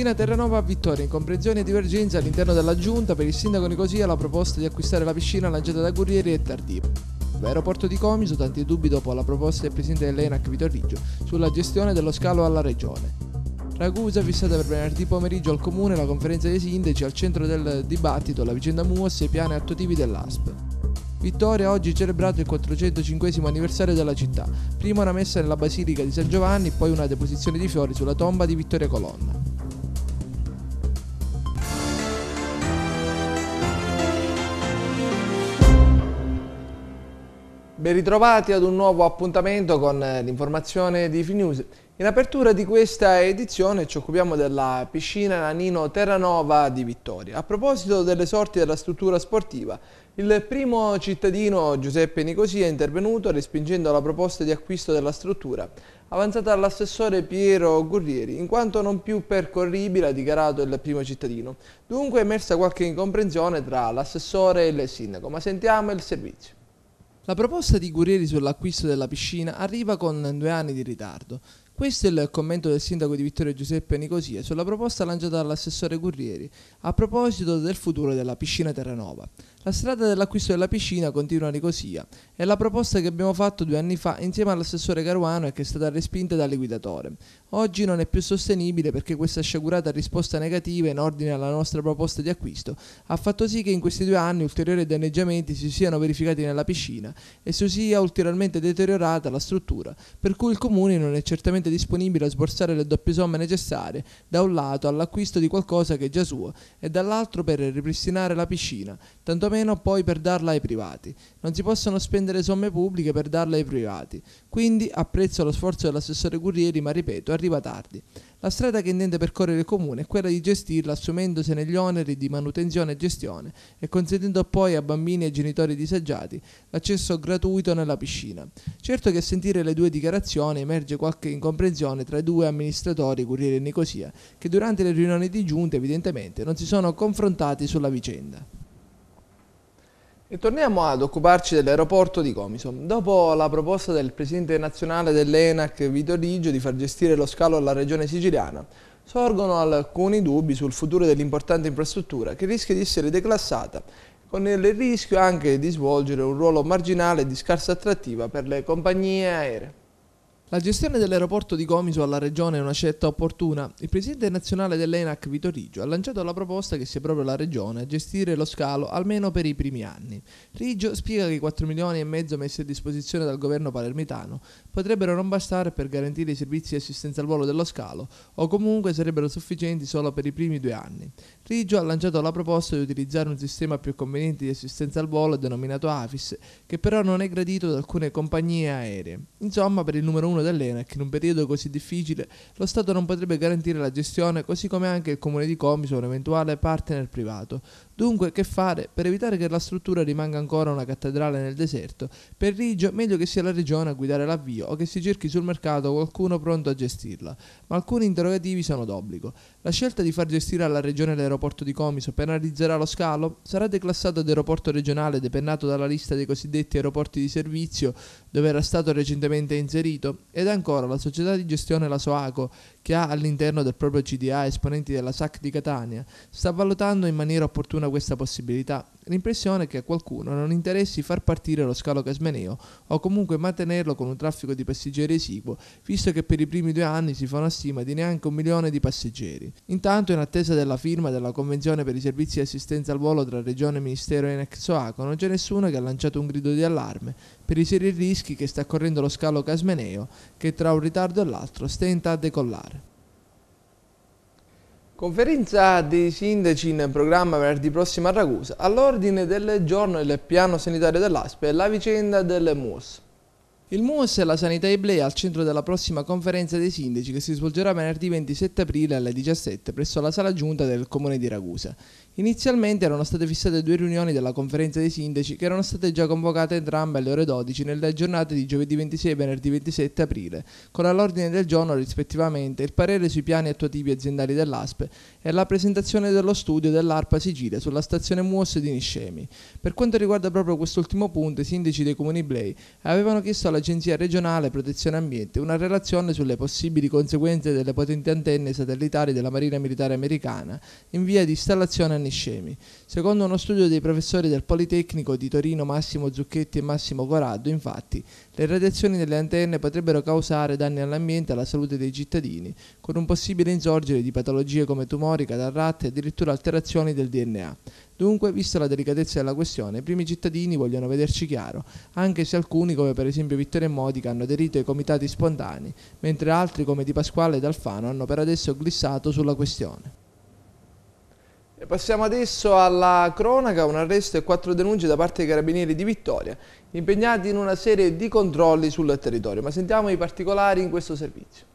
Officina Terranova a Vittoria, incomprensione e divergenza all'interno della giunta per il sindaco Nicosia la proposta di acquistare la piscina lanciata da Guerrieri e Tardì. L'aeroporto di Comiso tanti dubbi dopo la proposta del presidente dell'ENAC Vitorrigio sulla gestione dello scalo alla regione. Ragusa fissata per venerdì pomeriggio al comune la conferenza dei sindaci al centro del dibattito la vicenda MUOS e i piani attuativi dell'ASP. Vittoria oggi celebrato il 405 anniversario della città, prima una messa nella basilica di San Giovanni, poi una deposizione di fiori sulla tomba di Vittoria Colonna. Ben ritrovati ad un nuovo appuntamento con eh, l'informazione di Finews. In apertura di questa edizione ci occupiamo della piscina Nanino Terranova di Vittoria. A proposito delle sorti della struttura sportiva, il primo cittadino Giuseppe Nicosia è intervenuto respingendo la proposta di acquisto della struttura avanzata dall'assessore Piero Gurrieri, in quanto non più percorribile ha dichiarato il primo cittadino. Dunque è emersa qualche incomprensione tra l'assessore e il sindaco, ma sentiamo il servizio. La proposta di Guerrieri sull'acquisto della piscina arriva con due anni di ritardo. Questo è il commento del sindaco di Vittorio Giuseppe Nicosia sulla proposta lanciata dall'assessore Guerrieri a proposito del futuro della piscina Terranova. La strada dell'acquisto della piscina continua a Nicosia. È la proposta che abbiamo fatto due anni fa insieme all'assessore Caruano e che è stata respinta dal liquidatore. Oggi non è più sostenibile perché questa sciagurata risposta negativa in ordine alla nostra proposta di acquisto ha fatto sì che in questi due anni ulteriori danneggiamenti si siano verificati nella piscina e si sia ulteriormente deteriorata la struttura, per cui il comune non è certamente disponibile a sborsare le doppie somme necessarie, da un lato all'acquisto di qualcosa che è già suo e dall'altro per ripristinare la piscina, tanto meno poi per darla ai privati. Non si possono spendere somme pubbliche per darla ai privati. Quindi apprezzo lo sforzo dell'assessore Gurrieri, ma ripeto, arriva tardi. La strada che intende percorrere il comune è quella di gestirla assumendosene gli oneri di manutenzione e gestione e consentendo poi a bambini e genitori disagiati l'accesso gratuito nella piscina. Certo che a sentire le due dichiarazioni emerge qualche incomprensione tra i due amministratori, Corriere e Nicosia, che durante le riunioni di giunta evidentemente non si sono confrontati sulla vicenda. E torniamo ad occuparci dell'aeroporto di Comiso. Dopo la proposta del presidente nazionale dell'ENAC Vito Rigio di far gestire lo scalo alla regione siciliana, sorgono alcuni dubbi sul futuro dell'importante infrastruttura che rischia di essere declassata con il rischio anche di svolgere un ruolo marginale e di scarsa attrattiva per le compagnie aeree. La gestione dell'aeroporto di Comiso alla Regione è una scelta opportuna. Il presidente nazionale dell'ENAC Vito Riggio ha lanciato la proposta che sia proprio la Regione a gestire lo scalo almeno per i primi anni. Riggio spiega che i 4 milioni e mezzo messi a disposizione dal governo palermitano potrebbero non bastare per garantire i servizi di assistenza al volo dello scalo o comunque sarebbero sufficienti solo per i primi due anni. Riggio ha lanciato la proposta di utilizzare un sistema più conveniente di assistenza al volo denominato AFIS che però non è gradito da alcune compagnie aeree. Insomma per il numero 1 1 dell'ENEC, in un periodo così difficile, lo Stato non potrebbe garantire la gestione, così come anche il comune di Comiso, un eventuale partner privato. Dunque, che fare? Per evitare che la struttura rimanga ancora una cattedrale nel deserto, per Rigio meglio che sia la regione a guidare l'avvio o che si cerchi sul mercato qualcuno pronto a gestirla, ma alcuni interrogativi sono d'obbligo. La scelta di far gestire alla regione l'aeroporto di Comiso penalizzerà lo scalo? Sarà declassato ad aeroporto regionale depennato dalla lista dei cosiddetti aeroporti di servizio dove era stato recentemente inserito? Ed ancora la società di gestione La Soaco, che ha all'interno del proprio CDA esponenti della SAC di Catania, sta valutando in maniera opportuna questa possibilità? l'impressione che a qualcuno non interessi far partire lo scalo casmeneo o comunque mantenerlo con un traffico di passeggeri esiguo, visto che per i primi due anni si fa una stima di neanche un milione di passeggeri. Intanto, in attesa della firma della Convenzione per i servizi di assistenza al volo tra Regione, Ministero e Nexoaco, non c'è nessuno che ha lanciato un grido di allarme per i seri rischi che sta correndo lo scalo casmeneo, che tra un ritardo e l'altro stenta a decollare. Conferenza dei sindaci in programma venerdì prossimo a Ragusa. All'ordine del giorno il piano sanitario dell'ASPE e la vicenda del MUOS. Il MUS e la Sanità Iblea al centro della prossima conferenza dei sindaci che si svolgerà venerdì 27 aprile alle 17 presso la sala giunta del comune di Ragusa. Inizialmente erano state fissate due riunioni della conferenza dei sindaci che erano state già convocate entrambe alle ore 12 nelle giornate di giovedì 26 e venerdì 27 aprile, con all'ordine del giorno rispettivamente il parere sui piani attuativi aziendali dell'ASPE e la presentazione dello studio dell'ARPA Sicilia sulla stazione MUS di Niscemi. Per quanto riguarda proprio quest'ultimo punto, i sindaci dei comuni Iblei avevano chiesto alla l'Agenzia regionale Protezione Ambiente una relazione sulle possibili conseguenze delle potenti antenne satellitari della Marina Militare Americana in via di installazione a Niscemi. Secondo uno studio dei professori del Politecnico di Torino Massimo Zucchetti e Massimo Corrado, infatti, le radiazioni delle antenne potrebbero causare danni all'ambiente e alla salute dei cittadini, con un possibile insorgere di patologie come tumori, catarratte e addirittura alterazioni del DNA. Dunque, vista la delicatezza della questione, i primi cittadini vogliono vederci chiaro, anche se alcuni, come per esempio Vittorio e Modica, hanno aderito ai comitati spontanei, mentre altri, come Di Pasquale e D'Alfano, hanno per adesso glissato sulla questione. E passiamo adesso alla cronaca, un arresto e quattro denunce da parte dei carabinieri di Vittoria, impegnati in una serie di controlli sul territorio. Ma sentiamo i particolari in questo servizio.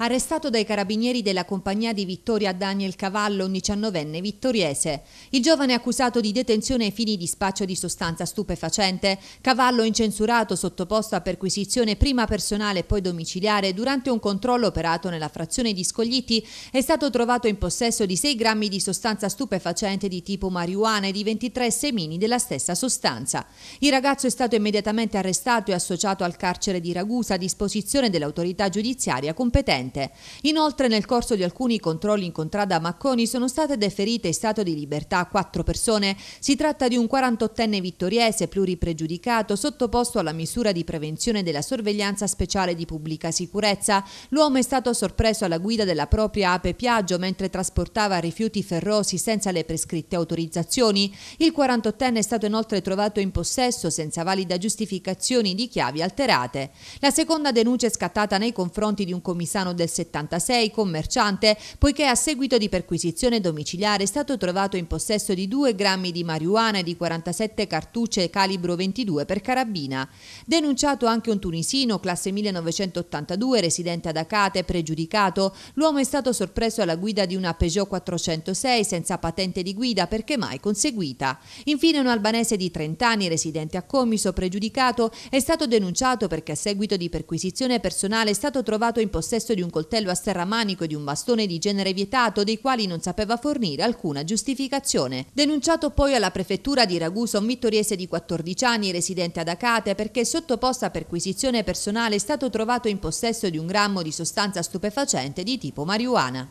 Arrestato dai carabinieri della compagnia di Vittoria Daniel Cavallo, un 19enne vittoriese. Il giovane è accusato di detenzione ai fini di spaccio di sostanza stupefacente. Cavallo incensurato, sottoposto a perquisizione prima personale e poi domiciliare, durante un controllo operato nella frazione di Scogliti, è stato trovato in possesso di 6 grammi di sostanza stupefacente di tipo marijuana e di 23 semini della stessa sostanza. Il ragazzo è stato immediatamente arrestato e associato al carcere di Ragusa a disposizione dell'autorità giudiziaria competente. Presidente. Inoltre nel corso di alcuni controlli in contrada a Macconi sono state deferite in stato di libertà quattro persone. Si tratta di un 48enne vittoriese pluripregiudicato sottoposto alla misura di prevenzione della sorveglianza speciale di pubblica sicurezza. L'uomo è stato sorpreso alla guida della propria ape Piaggio mentre trasportava rifiuti ferrosi senza le prescritte autorizzazioni. Il 48enne è stato inoltre trovato in possesso senza valida giustificazione di chiavi alterate. La seconda denuncia è scattata nei confronti di un commissano del 76 commerciante, poiché a seguito di perquisizione domiciliare è stato trovato in possesso di 2 grammi di marijuana e di 47 cartucce calibro 22 per carabina. Denunciato anche un tunisino, classe 1982, residente ad Acate, pregiudicato, l'uomo è stato sorpreso alla guida di una Peugeot 406 senza patente di guida perché mai conseguita. Infine un albanese di 30 anni, residente a Comiso, pregiudicato, è stato denunciato perché a seguito di perquisizione personale è stato trovato in possesso di un un coltello a serramanico e di un bastone di genere vietato dei quali non sapeva fornire alcuna giustificazione. Denunciato poi alla prefettura di Ragusa un vittoriese di 14 anni residente ad Acate perché sottoposto a perquisizione personale è stato trovato in possesso di un grammo di sostanza stupefacente di tipo marijuana.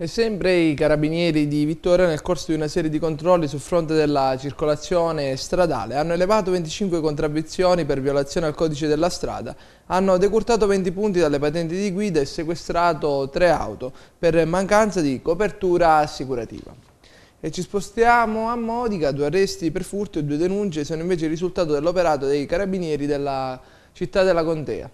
E sempre i carabinieri di Vittoria nel corso di una serie di controlli sul fronte della circolazione stradale hanno elevato 25 contravvezioni per violazione al codice della strada, hanno decurtato 20 punti dalle patenti di guida e sequestrato 3 auto per mancanza di copertura assicurativa. E ci spostiamo a Modica, due arresti per furto e due denunce sono invece il risultato dell'operato dei carabinieri della città della Contea.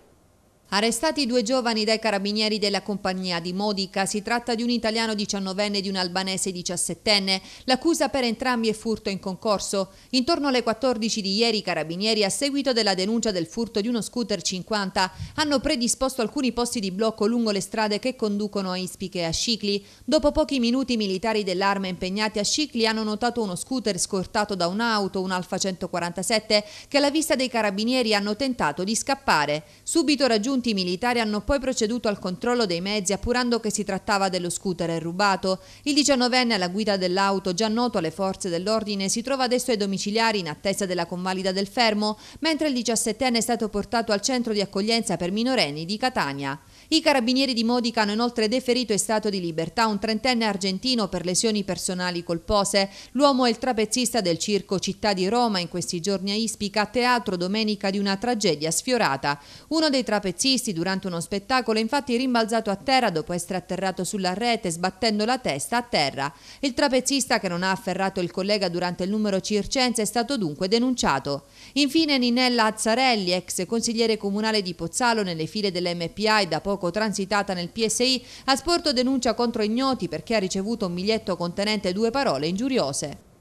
Arrestati due giovani dai carabinieri della compagnia di Modica, si tratta di un italiano diciannovenne e di un albanese diciassettenne. L'accusa per entrambi è furto in concorso. Intorno alle 14 di ieri i carabinieri, a seguito della denuncia del furto di uno scooter 50, hanno predisposto alcuni posti di blocco lungo le strade che conducono a Ispiche e a Scicli. Dopo pochi minuti i militari dell'arma impegnati a Scicli hanno notato uno scooter scortato da un'auto, un Alfa 147, che alla vista dei carabinieri hanno tentato di scappare. Subito raggiunto Giunti militari hanno poi proceduto al controllo dei mezzi appurando che si trattava dello scooter rubato. Il 19enne alla guida dell'auto, già noto alle forze dell'ordine, si trova adesso ai domiciliari in attesa della convalida del fermo, mentre il 17enne è stato portato al centro di accoglienza per minorenni di Catania. I carabinieri di Modica hanno inoltre deferito in stato di libertà un trentenne argentino per lesioni personali colpose. L'uomo è il trapezzista del circo Città di Roma, in questi giorni a Ispica, teatro domenica di una tragedia sfiorata. Uno dei trapezzisti durante uno spettacolo è infatti rimbalzato a terra dopo essere atterrato sulla rete sbattendo la testa a terra. Il trapezzista che non ha afferrato il collega durante il numero circense è stato dunque denunciato. Infine Ninella Azzarelli, ex consigliere comunale di Pozzalo nelle file dell'MPI da poco poco transitata nel PSI, Asporto denuncia contro ignoti perché ha ricevuto un biglietto contenente due parole ingiuriose.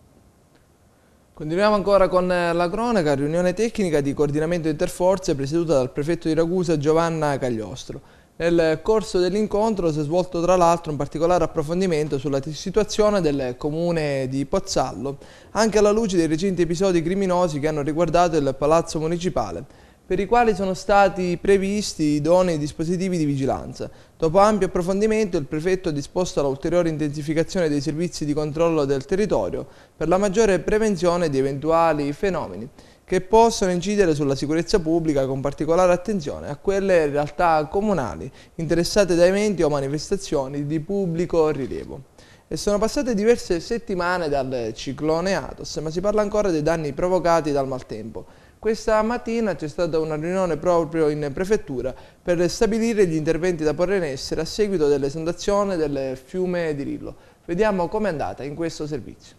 Continuiamo ancora con eh, la cronaca, riunione tecnica di coordinamento interforze presieduta dal prefetto di Ragusa Giovanna Cagliostro. Nel corso dell'incontro si è svolto tra l'altro un particolare approfondimento sulla situazione del comune di Pozzallo, anche alla luce dei recenti episodi criminosi che hanno riguardato il palazzo municipale per i quali sono stati previsti idonei dispositivi di vigilanza. Dopo ampio approfondimento il prefetto ha disposto l'ulteriore intensificazione dei servizi di controllo del territorio per la maggiore prevenzione di eventuali fenomeni che possono incidere sulla sicurezza pubblica con particolare attenzione a quelle realtà comunali interessate da eventi o manifestazioni di pubblico rilievo. E sono passate diverse settimane dal ciclone Atos, ma si parla ancora dei danni provocati dal maltempo. Questa mattina c'è stata una riunione proprio in prefettura per stabilire gli interventi da porre in essere a seguito dell'esondazione del fiume di Rillo. Vediamo com'è andata in questo servizio.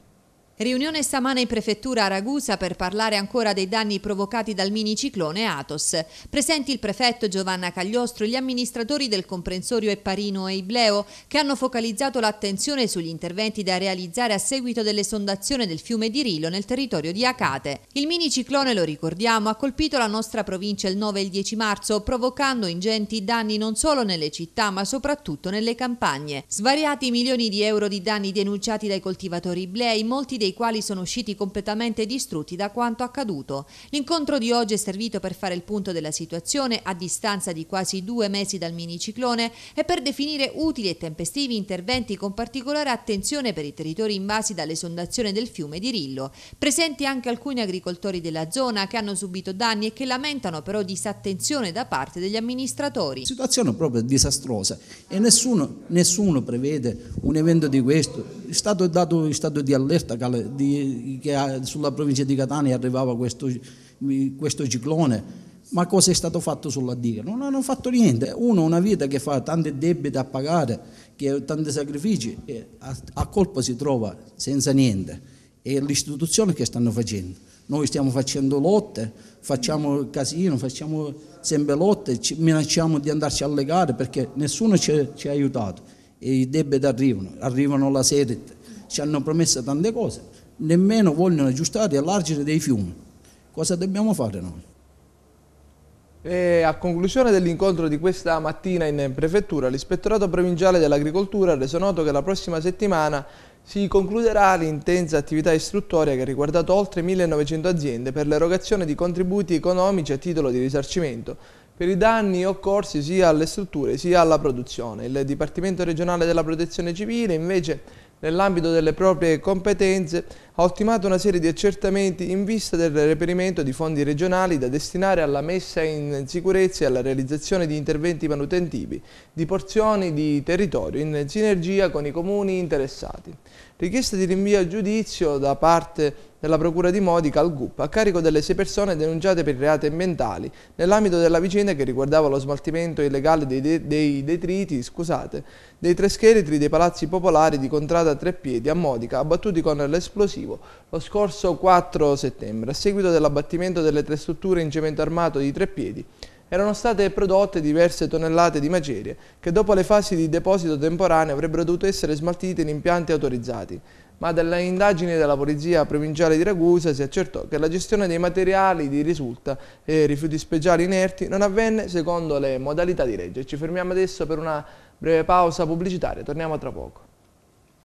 Riunione stamana in prefettura a Ragusa per parlare ancora dei danni provocati dal miniciclone Atos. Presenti il prefetto Giovanna Cagliostro, gli amministratori del comprensorio Epparino e Ibleo che hanno focalizzato l'attenzione sugli interventi da realizzare a seguito dell'esondazione del fiume di Rilo nel territorio di Acate. Il miniciclone, lo ricordiamo, ha colpito la nostra provincia il 9 e il 10 marzo provocando ingenti danni non solo nelle città ma soprattutto nelle campagne. Svariati milioni di euro di danni denunciati dai coltivatori Iblei, molti dei dei quali sono usciti completamente distrutti da quanto accaduto. L'incontro di oggi è servito per fare il punto della situazione a distanza di quasi due mesi dal miniciclone e per definire utili e tempestivi interventi con particolare attenzione per i territori invasi dall'esondazione del fiume di Rillo. Presenti anche alcuni agricoltori della zona che hanno subito danni e che lamentano però disattenzione da parte degli amministratori. Situazione proprio disastrosa e nessuno, nessuno prevede un evento di questo stato dato in stato di allerta che, sulla provincia di Catania arrivava questo, questo ciclone ma cosa è stato fatto sulla diga? Non hanno fatto niente. Uno ha una vita che fa tante debiti a pagare, che ha tanti sacrifici, e a, a, colpa si trova senza niente. È l'istituzione che stanno facendo. Noi stiamo facendo lotte, facciamo casino, facciamo sempre lotte, minacciamo di andarci alle gare perché nessuno ci ha aiutato e i debiti arrivano, arrivano la sera, ci hanno promesso tante cose, nemmeno vogliono aggiustare e allargare dei fiumi. Cosa dobbiamo fare noi? E a conclusione dell'incontro di questa mattina in prefettura, l'ispettorato provinciale dell'agricoltura ha reso noto che la prossima settimana si concluderà l'intensa attività istruttoria che ha riguardato oltre 1900 aziende per l'erogazione di contributi economici a titolo di risarcimento per i danni occorsi sia alle strutture sia alla produzione. Il Dipartimento regionale della protezione civile invece nell'ambito delle proprie competenze ha ultimato una serie di accertamenti in vista del reperimento di fondi regionali da destinare alla messa in sicurezza e alla realizzazione di interventi manutentivi di porzioni di territorio in sinergia con i comuni interessati. Richiesta di rinvio a giudizio da parte della Procura di Modica al GUP a carico delle sei persone denunciate per reati ambientali nell'ambito della vicenda che riguardava lo smaltimento illegale dei, de dei detriti scusate, dei tre scheletri dei palazzi popolari di Contrada Treppiedi a Modica abbattuti con l'esplosivo esplosivo lo scorso 4 settembre. A seguito dell'abbattimento delle tre strutture in cemento armato di tre piedi, erano state prodotte diverse tonnellate di macerie che dopo le fasi di deposito temporaneo avrebbero dovuto essere smaltite in impianti autorizzati, ma dalle indagini della Polizia Provinciale di Ragusa si accertò che la gestione dei materiali di risulta e rifiuti speciali inerti non avvenne secondo le modalità di legge. Ci fermiamo adesso per una breve pausa pubblicitaria, torniamo tra poco.